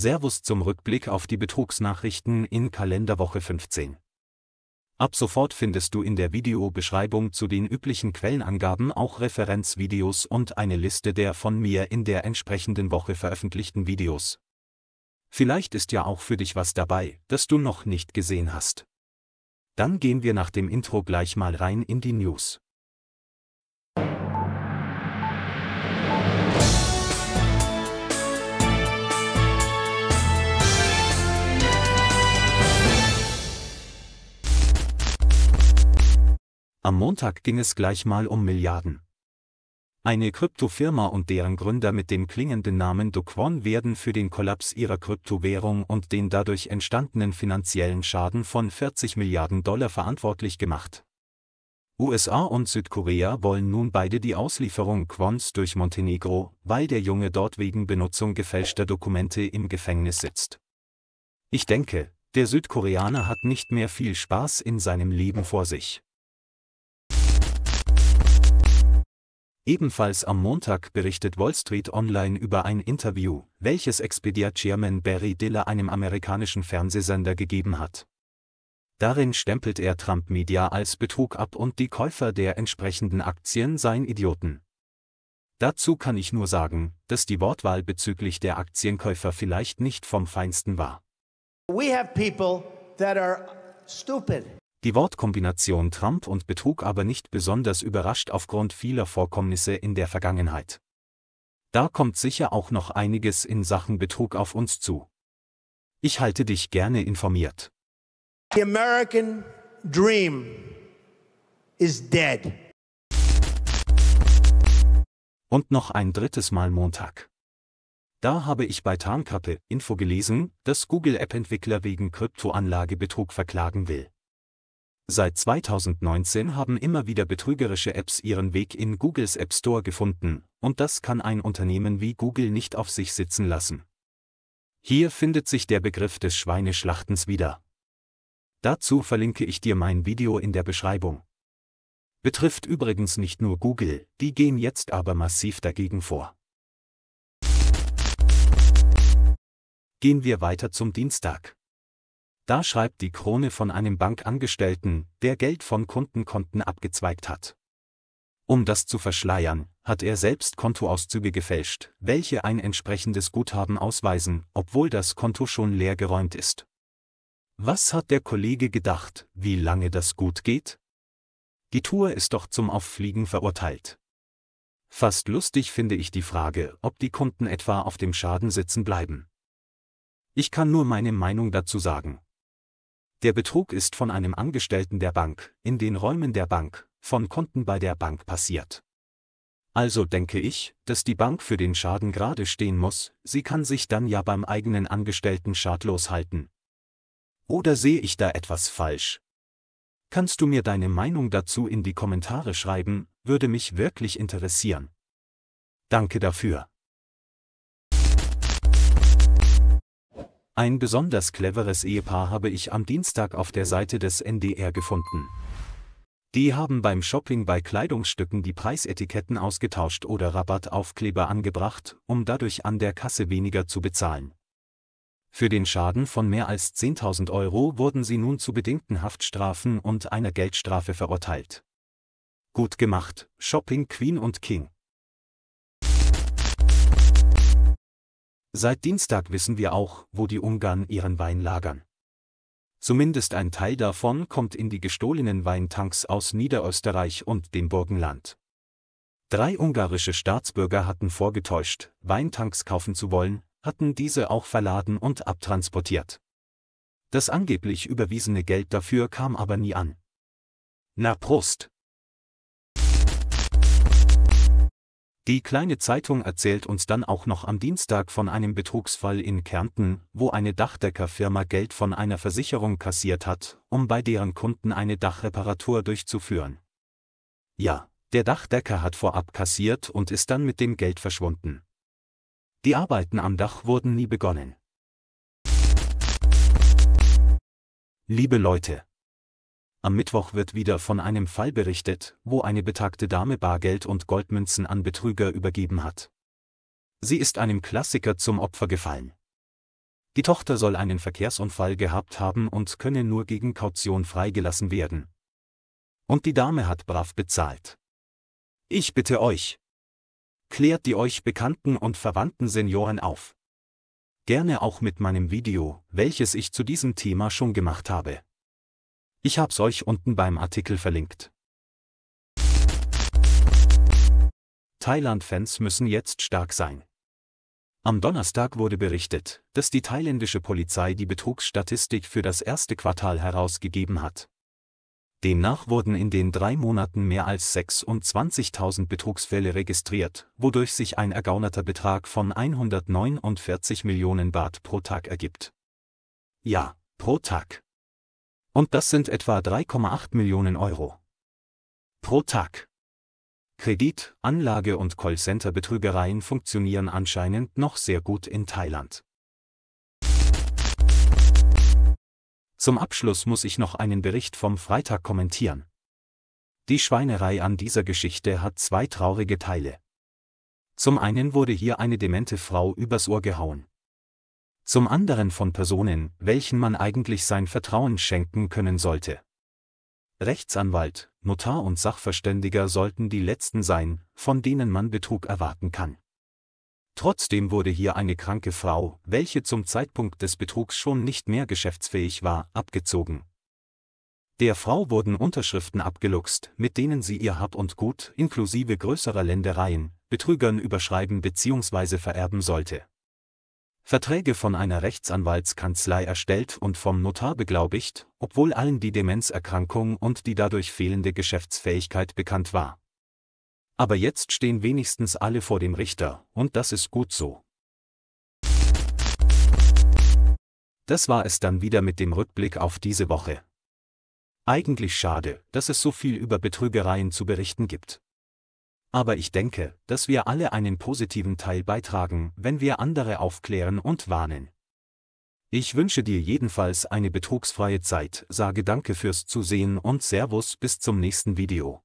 Servus zum Rückblick auf die Betrugsnachrichten in Kalenderwoche 15. Ab sofort findest du in der Videobeschreibung zu den üblichen Quellenangaben auch Referenzvideos und eine Liste der von mir in der entsprechenden Woche veröffentlichten Videos. Vielleicht ist ja auch für dich was dabei, das du noch nicht gesehen hast. Dann gehen wir nach dem Intro gleich mal rein in die News. Am Montag ging es gleich mal um Milliarden. Eine Kryptofirma und deren Gründer mit dem klingenden Namen Dokwon werden für den Kollaps ihrer Kryptowährung und den dadurch entstandenen finanziellen Schaden von 40 Milliarden Dollar verantwortlich gemacht. USA und Südkorea wollen nun beide die Auslieferung Quons durch Montenegro, weil der Junge dort wegen Benutzung gefälschter Dokumente im Gefängnis sitzt. Ich denke, der Südkoreaner hat nicht mehr viel Spaß in seinem Leben vor sich. Ebenfalls am Montag berichtet Wall Street Online über ein Interview, welches Expedia-Chairman Barry Diller einem amerikanischen Fernsehsender gegeben hat. Darin stempelt er Trump Media als Betrug ab und die Käufer der entsprechenden Aktien seien Idioten. Dazu kann ich nur sagen, dass die Wortwahl bezüglich der Aktienkäufer vielleicht nicht vom Feinsten war. We have people that are stupid. Die Wortkombination Trump und Betrug aber nicht besonders überrascht aufgrund vieler Vorkommnisse in der Vergangenheit. Da kommt sicher auch noch einiges in Sachen Betrug auf uns zu. Ich halte dich gerne informiert. The American dream is dead. Und noch ein drittes Mal Montag. Da habe ich bei Tarnkappe Info gelesen, dass Google App-Entwickler wegen Kryptoanlagebetrug verklagen will. Seit 2019 haben immer wieder betrügerische Apps ihren Weg in Googles App Store gefunden, und das kann ein Unternehmen wie Google nicht auf sich sitzen lassen. Hier findet sich der Begriff des Schweineschlachtens wieder. Dazu verlinke ich dir mein Video in der Beschreibung. Betrifft übrigens nicht nur Google, die gehen jetzt aber massiv dagegen vor. Gehen wir weiter zum Dienstag. Da schreibt die Krone von einem Bankangestellten, der Geld von Kundenkonten abgezweigt hat. Um das zu verschleiern, hat er selbst Kontoauszüge gefälscht, welche ein entsprechendes Guthaben ausweisen, obwohl das Konto schon leer geräumt ist. Was hat der Kollege gedacht, wie lange das gut geht? Die Tour ist doch zum Auffliegen verurteilt. Fast lustig finde ich die Frage, ob die Kunden etwa auf dem Schaden sitzen bleiben. Ich kann nur meine Meinung dazu sagen. Der Betrug ist von einem Angestellten der Bank, in den Räumen der Bank, von Konten bei der Bank passiert. Also denke ich, dass die Bank für den Schaden gerade stehen muss, sie kann sich dann ja beim eigenen Angestellten schadlos halten. Oder sehe ich da etwas falsch? Kannst du mir deine Meinung dazu in die Kommentare schreiben, würde mich wirklich interessieren. Danke dafür. Ein besonders cleveres Ehepaar habe ich am Dienstag auf der Seite des NDR gefunden. Die haben beim Shopping bei Kleidungsstücken die Preisetiketten ausgetauscht oder Rabattaufkleber angebracht, um dadurch an der Kasse weniger zu bezahlen. Für den Schaden von mehr als 10.000 Euro wurden sie nun zu bedingten Haftstrafen und einer Geldstrafe verurteilt. Gut gemacht, Shopping Queen und King. Seit Dienstag wissen wir auch, wo die Ungarn ihren Wein lagern. Zumindest ein Teil davon kommt in die gestohlenen Weintanks aus Niederösterreich und dem Burgenland. Drei ungarische Staatsbürger hatten vorgetäuscht, Weintanks kaufen zu wollen, hatten diese auch verladen und abtransportiert. Das angeblich überwiesene Geld dafür kam aber nie an. Na Prost! Die kleine Zeitung erzählt uns dann auch noch am Dienstag von einem Betrugsfall in Kärnten, wo eine Dachdeckerfirma Geld von einer Versicherung kassiert hat, um bei deren Kunden eine Dachreparatur durchzuführen. Ja, der Dachdecker hat vorab kassiert und ist dann mit dem Geld verschwunden. Die Arbeiten am Dach wurden nie begonnen. Liebe Leute, am Mittwoch wird wieder von einem Fall berichtet, wo eine betagte Dame Bargeld und Goldmünzen an Betrüger übergeben hat. Sie ist einem Klassiker zum Opfer gefallen. Die Tochter soll einen Verkehrsunfall gehabt haben und könne nur gegen Kaution freigelassen werden. Und die Dame hat brav bezahlt. Ich bitte euch. Klärt die euch bekannten und verwandten Senioren auf. Gerne auch mit meinem Video, welches ich zu diesem Thema schon gemacht habe. Ich hab's euch unten beim Artikel verlinkt. Thailand-Fans müssen jetzt stark sein. Am Donnerstag wurde berichtet, dass die thailändische Polizei die Betrugsstatistik für das erste Quartal herausgegeben hat. Demnach wurden in den drei Monaten mehr als 26.000 Betrugsfälle registriert, wodurch sich ein ergaunerter Betrag von 149 Millionen Baht pro Tag ergibt. Ja, pro Tag. Und das sind etwa 3,8 Millionen Euro. Pro Tag. Kredit, Anlage und Callcenter-Betrügereien funktionieren anscheinend noch sehr gut in Thailand. Zum Abschluss muss ich noch einen Bericht vom Freitag kommentieren. Die Schweinerei an dieser Geschichte hat zwei traurige Teile. Zum einen wurde hier eine demente Frau übers Ohr gehauen zum anderen von Personen, welchen man eigentlich sein Vertrauen schenken können sollte. Rechtsanwalt, Notar und Sachverständiger sollten die letzten sein, von denen man Betrug erwarten kann. Trotzdem wurde hier eine kranke Frau, welche zum Zeitpunkt des Betrugs schon nicht mehr geschäftsfähig war, abgezogen. Der Frau wurden Unterschriften abgeluchst, mit denen sie ihr Hab und Gut, inklusive größerer Ländereien, Betrügern überschreiben bzw. vererben sollte. Verträge von einer Rechtsanwaltskanzlei erstellt und vom Notar beglaubigt, obwohl allen die Demenzerkrankung und die dadurch fehlende Geschäftsfähigkeit bekannt war. Aber jetzt stehen wenigstens alle vor dem Richter, und das ist gut so. Das war es dann wieder mit dem Rückblick auf diese Woche. Eigentlich schade, dass es so viel über Betrügereien zu berichten gibt aber ich denke, dass wir alle einen positiven Teil beitragen, wenn wir andere aufklären und warnen. Ich wünsche dir jedenfalls eine betrugsfreie Zeit, sage danke fürs Zusehen und Servus bis zum nächsten Video.